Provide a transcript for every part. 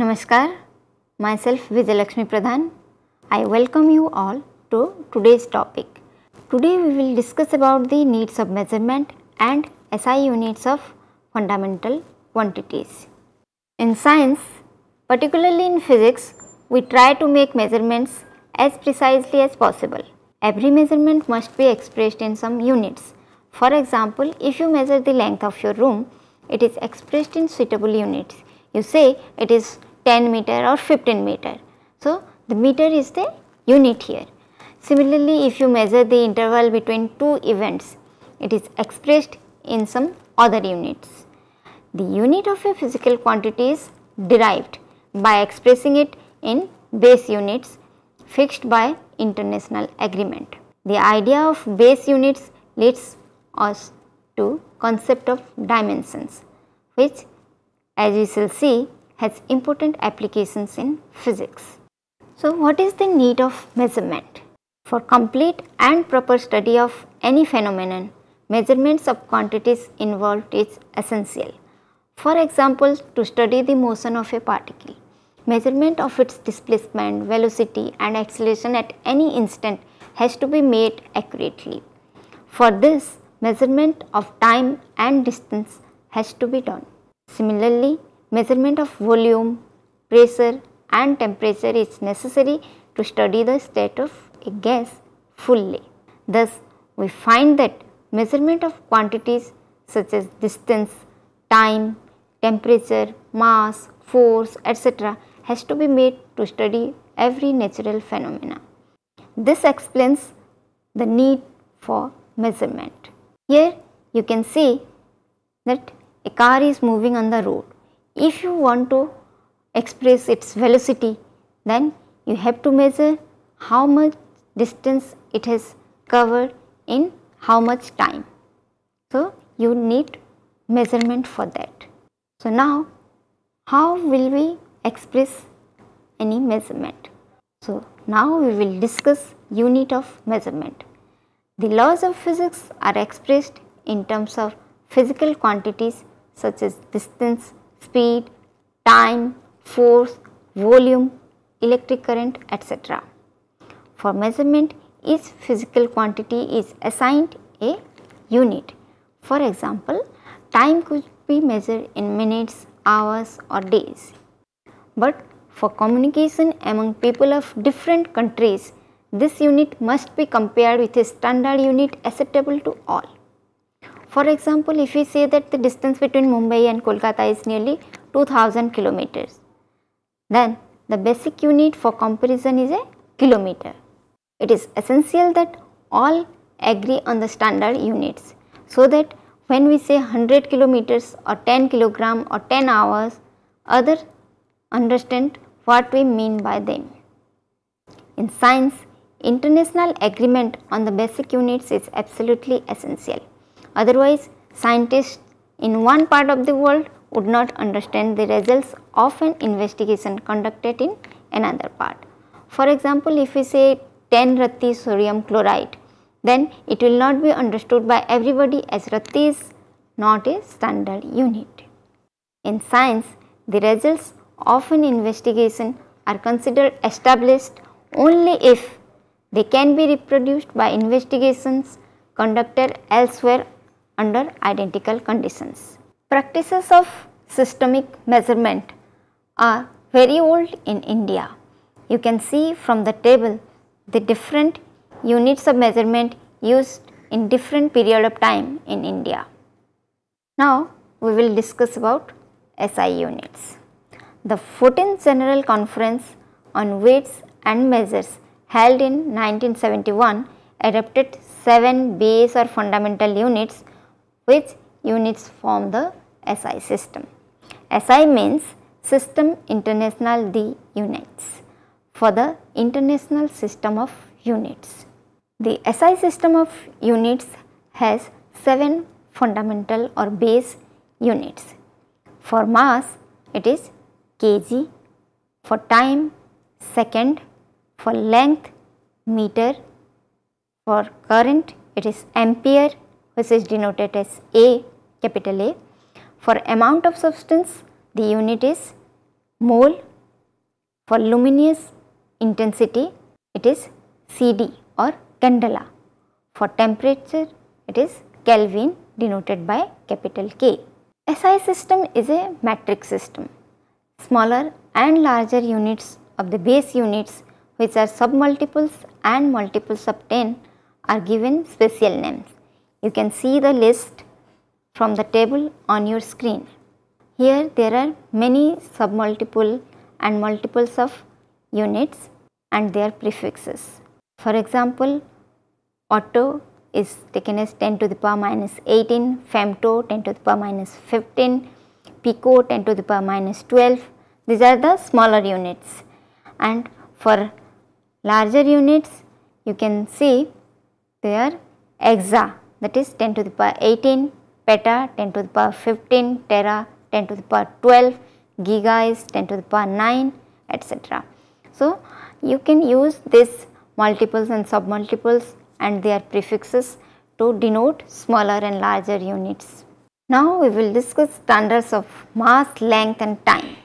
Namaskar, myself Vijayalakshmi Pradhan. I welcome you all to today's topic. Today we will discuss about the needs of measurement and SI units of fundamental quantities. In science, particularly in physics, we try to make measurements as precisely as possible. Every measurement must be expressed in some units. For example, if you measure the length of your room, it is expressed in suitable units. You say it is 10 meter or 15 meter. So, the meter is the unit here. Similarly, if you measure the interval between two events, it is expressed in some other units. The unit of a physical quantity is derived by expressing it in base units fixed by international agreement. The idea of base units leads us to concept of dimensions which as we shall see has important applications in physics. So what is the need of measurement? For complete and proper study of any phenomenon, measurements of quantities involved is essential. For example, to study the motion of a particle, measurement of its displacement, velocity and acceleration at any instant has to be made accurately. For this, measurement of time and distance has to be done. Similarly, Measurement of volume, pressure and temperature is necessary to study the state of a gas fully. Thus, we find that measurement of quantities such as distance, time, temperature, mass, force, etc. has to be made to study every natural phenomena. This explains the need for measurement. Here you can see that a car is moving on the road if you want to express its velocity, then you have to measure how much distance it has covered in how much time. So, you need measurement for that. So, now how will we express any measurement? So, now we will discuss unit of measurement. The laws of physics are expressed in terms of physical quantities such as distance, speed, time, force, volume, electric current, etc. For measurement, each physical quantity is assigned a unit. For example, time could be measured in minutes, hours or days. But for communication among people of different countries, this unit must be compared with a standard unit acceptable to all. For example, if we say that the distance between Mumbai and Kolkata is nearly 2000 kilometers, then the basic unit for comparison is a kilometer. It is essential that all agree on the standard units so that when we say 100 kilometers or 10 kilogram or 10 hours, others understand what we mean by them. In science, international agreement on the basic units is absolutely essential. Otherwise, scientists in one part of the world would not understand the results of an investigation conducted in another part. For example, if we say 10 ratti sodium chloride, then it will not be understood by everybody as ratti is not a standard unit. In science, the results of an investigation are considered established only if they can be reproduced by investigations conducted elsewhere under identical conditions. Practices of systemic measurement are very old in India. You can see from the table the different units of measurement used in different period of time in India. Now we will discuss about SI units. The 14th General Conference on Weights and Measures held in 1971 adopted 7 base or fundamental units which units form the SI system. SI means System International the Units for the International System of Units. The SI system of units has 7 fundamental or base units. For mass it is kg, for time second, for length meter, for current it is ampere which is denoted as A capital A. For amount of substance the unit is mole. For luminous intensity it is CD or candela. For temperature it is Kelvin denoted by capital K. SI system is a metric system. Smaller and larger units of the base units which are submultiples and multiples of 10 are given special names. You can see the list from the table on your screen. Here there are many submultiple and multiples of units and their prefixes. For example, Otto is taken as 10 to the power minus 18, femto 10 to the power minus 15, pico 10 to the power minus 12. These are the smaller units and for larger units you can see they are exa that is 10 to the power 18 peta 10 to the power 15 tera 10 to the power 12 giga is 10 to the power 9 etc. So, you can use these multiples and submultiples and their prefixes to denote smaller and larger units. Now we will discuss standards of mass, length and time.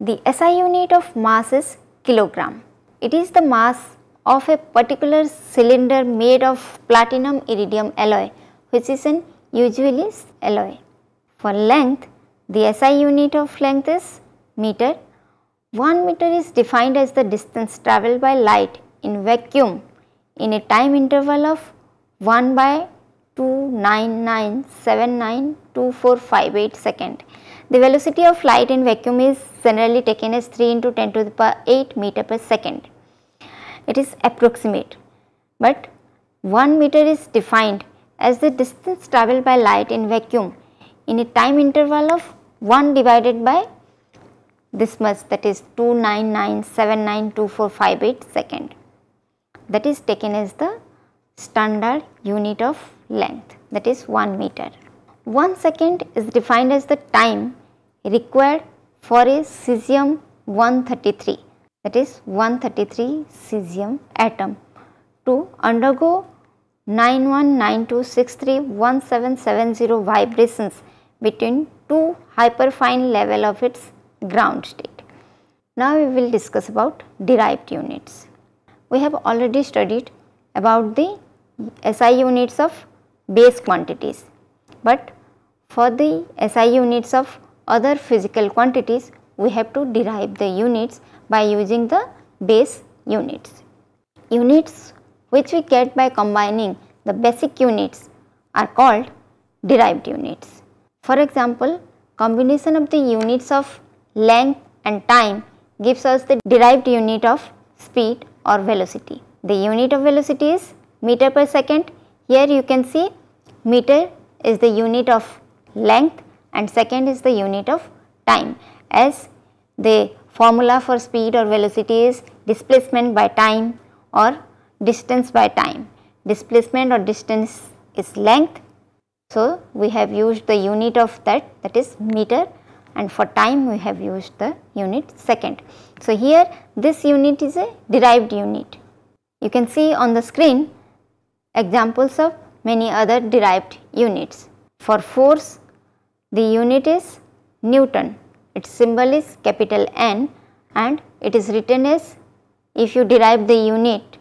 The SI unit of mass is kilogram. It is the mass of a particular cylinder made of platinum iridium alloy which is an usually alloy. For length, the SI unit of length is meter. 1 meter is defined as the distance travelled by light in vacuum in a time interval of 1 by 299792458 second. The velocity of light in vacuum is generally taken as 3 into 10 to the power 8 meter per second it is approximate. But 1 meter is defined as the distance travelled by light in vacuum in a time interval of 1 divided by this much that is 299792458 second that is taken as the standard unit of length that is 1 meter. 1 second is defined as the time required for a cesium 133 that is 133 cesium atom to undergo 9192631770 vibrations between two hyperfine level of its ground state. Now we will discuss about derived units. We have already studied about the SI units of base quantities, but for the SI units of other physical quantities we have to derive the units by using the base units. Units which we get by combining the basic units are called derived units. For example, combination of the units of length and time gives us the derived unit of speed or velocity. The unit of velocity is meter per second. Here you can see meter is the unit of length and second is the unit of time as the formula for speed or velocity is displacement by time or distance by time. Displacement or distance is length. So, we have used the unit of that that is meter and for time we have used the unit second. So, here this unit is a derived unit. You can see on the screen examples of many other derived units. For force the unit is Newton its symbol is capital N and it is written as if you derive the unit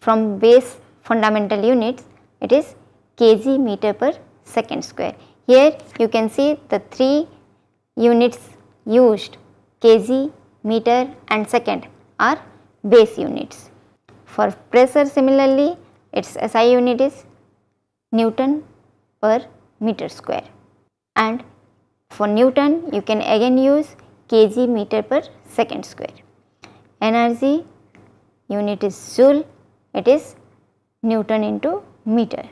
from base fundamental units, it is kg meter per second square. Here you can see the three units used kg, meter and second are base units. For pressure similarly its SI unit is Newton per meter square and for Newton, you can again use kg meter per second square. Energy unit is joule, it is Newton into meter.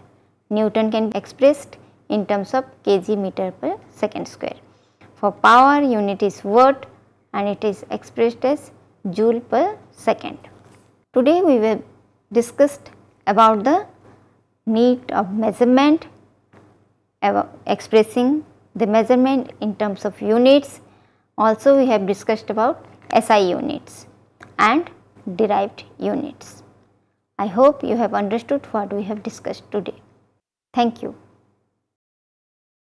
Newton can be expressed in terms of kg meter per second square. For power unit is watt and it is expressed as joule per second. Today we have discussed about the need of measurement expressing the measurement in terms of units. Also we have discussed about SI units and derived units. I hope you have understood what we have discussed today. Thank you.